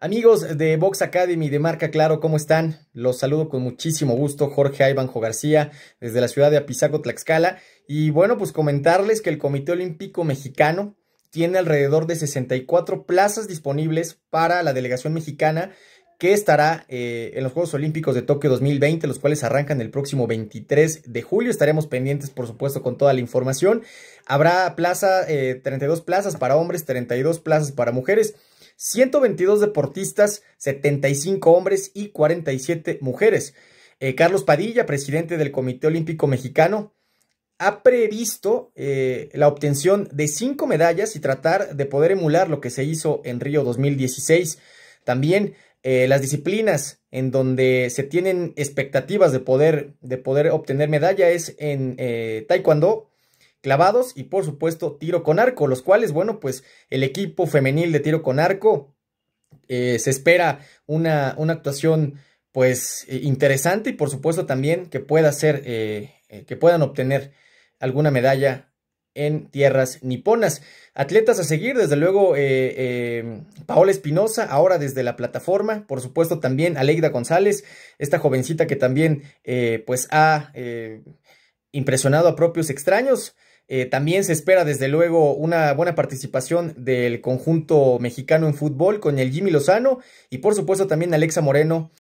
Amigos de Box Academy de Marca Claro, ¿cómo están? Los saludo con muchísimo gusto, Jorge Ivanjo García, desde la ciudad de Apizaco, Tlaxcala. Y bueno, pues comentarles que el Comité Olímpico Mexicano tiene alrededor de 64 plazas disponibles para la delegación mexicana que estará eh, en los Juegos Olímpicos de Tokio 2020, los cuales arrancan el próximo 23 de julio. Estaremos pendientes, por supuesto, con toda la información. Habrá plaza, 32 eh, plazas para hombres, 32 plazas para mujeres. 122 deportistas, 75 hombres y 47 mujeres. Eh, Carlos Padilla, presidente del Comité Olímpico Mexicano, ha previsto eh, la obtención de cinco medallas y tratar de poder emular lo que se hizo en Río 2016. También eh, las disciplinas en donde se tienen expectativas de poder, de poder obtener medalla es en Taekwondo, clavados y por supuesto tiro con arco, los cuales, bueno, pues el equipo femenil de tiro con arco eh, se espera una, actuación pues eh, interesante y por supuesto también que pueda ser, eh, que puedan obtener alguna medalla en tierras niponas. Atletas a seguir, desde luego, Paola Espinosa, ahora desde la plataforma, por supuesto también Aleida González, esta jovencita que también pues ha impresionado a propios extraños. Eh, también se espera, desde luego, una buena participación del conjunto mexicano en fútbol con el Jimmy Lozano y, por supuesto, también Alexa Moreno,